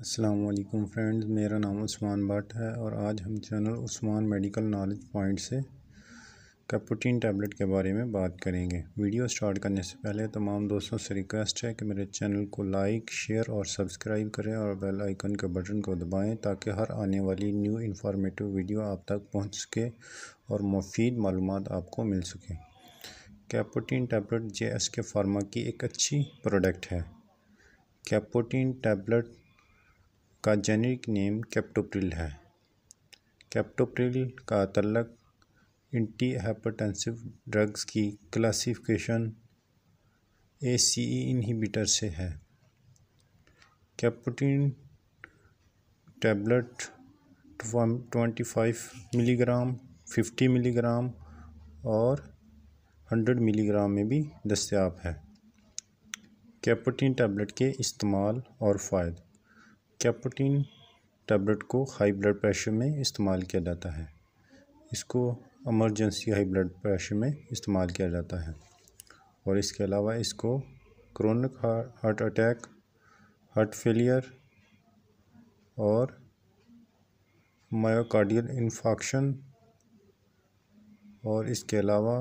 Aslam friends मेरा नाम उस्मान भट्ट है और आज हम channel Usman medical knowledge point से कैपोटीन टैबलेट के बारे में बात करेंगे वीडियो स्टार्ट करने से पहले तमाम दोस्तों से रिक्वेस्ट है कि मेरे चैनल को लाइक शेयर और सब्सक्राइब करें और बेल आइकन के बटन को दबाएं ताकि हर आने वाली न्यू इन्फॉर्मेटिव वीडियो आप तक पहुँच सके और मुफीद मालूम आपको मिल सके Capoten tablet J S K pharma की एक अच्छी प्रोडक्ट है कैपोटीन टैबलेट का जेनरिक नेम कैप्टोप्रिल है कैप्टोप्रिल का तलक हाइपरटेंसिव ड्रग्स की क्लासिफिकेशन ए सी इनहिबिटर से है Capoten tablet twenty five milligram fifty milligram और हंड्रेड मिलीग्राम में भी दस्तियाब है कैपोटीन टैबलेट के इस्तेमाल और फ़ायदे कैपोटीन टैबलेट को हाई ब्लड प्रेशर में इस्तेमाल किया जाता है इसको एमरजेंसी हाई ब्लड प्रेशर में इस्तेमाल किया जाता है और इसके अलावा इसको chronic heart attack heart failure और मायोकार्डियल इन्फॉक्शन और इसके अलावा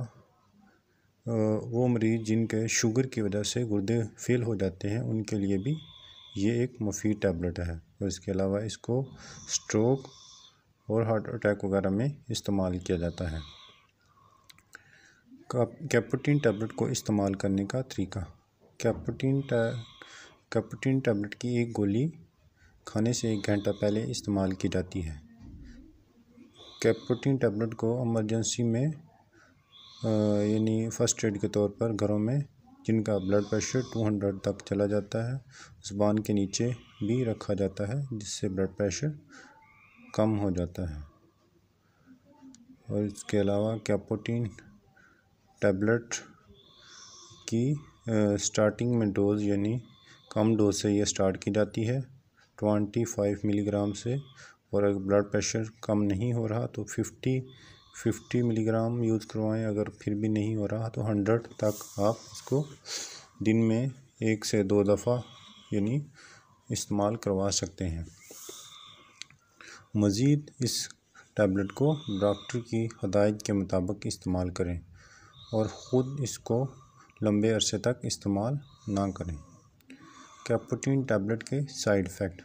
वो मरीज़ जिनके शुगर की वजह से गुर्दे फेल हो जाते हैं उनके लिए भी ये एक मुफीद टैबलेट है और इसके अलावा इसको स्ट्रोक और हार्ट अटैक वगैरह में इस्तेमाल किया जाता है कैपोटीन टैबलेट को इस्तेमाल करने का तरीका कैपोटीन कैपोटीन टैबलेट की एक गोली खाने से एक घंटा पहले इस्तेमाल की जाती है कैपोटीन टैबलेट को इमरजेंसी में यानी फ़र्स्ट एड के तौर पर घरों में जिनका ब्लड प्रेशर 200 तक चला जाता है जुबान के नीचे भी रखा जाता है जिससे ब्लड प्रेशर कम हो जाता है और इसके अलावा कैपोटीन टैबलेट की स्टार्टिंग में डोज यानी कम डोज से यह स्टार्ट की जाती है ट्वेंटी फाइव मिलीग्राम से और अगर ब्लड प्रेशर कम नहीं हो रहा तो फिफ्टी फिफ्टी मिलीग्राम यूज़ करवाएं अगर फिर भी नहीं हो रहा तो हंड्रेड तक आप इसको दिन में एक से दो दफ़ा यानी इस्तेमाल करवा सकते हैं मज़ीद इस टैबलेट को डॉक्टर की हदायत के मुताबिक इस्तेमाल करें और ख़ुद इसको लंबे अरसे तक इस्तेमाल ना करें कैपोटीन टैबलेट के साइड इफ़ेक्ट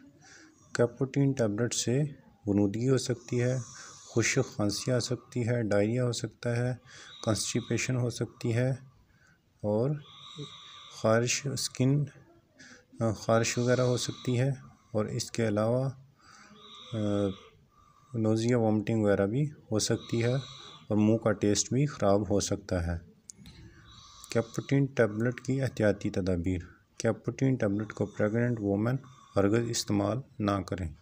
कैपोटीन टैबलेट से गुनूदगी हो सकती है खुश खांसी आ सकती है डायरिया हो सकता है कंस्टिपेशन हो सकती है और खारिश स्किन खारिश वगैरह हो सकती है और इसके अलावा नोज़िया वामटिंग वगैरह भी हो सकती है और मुंह का टेस्ट भी ख़राब हो सकता है कैप्रोटीन टैबलेट की एहतियाती तदाबीर कैप्रोटीन टैबलेट को प्रेग्नेंट वोमेन हरगज़ इस्तेमाल ना करें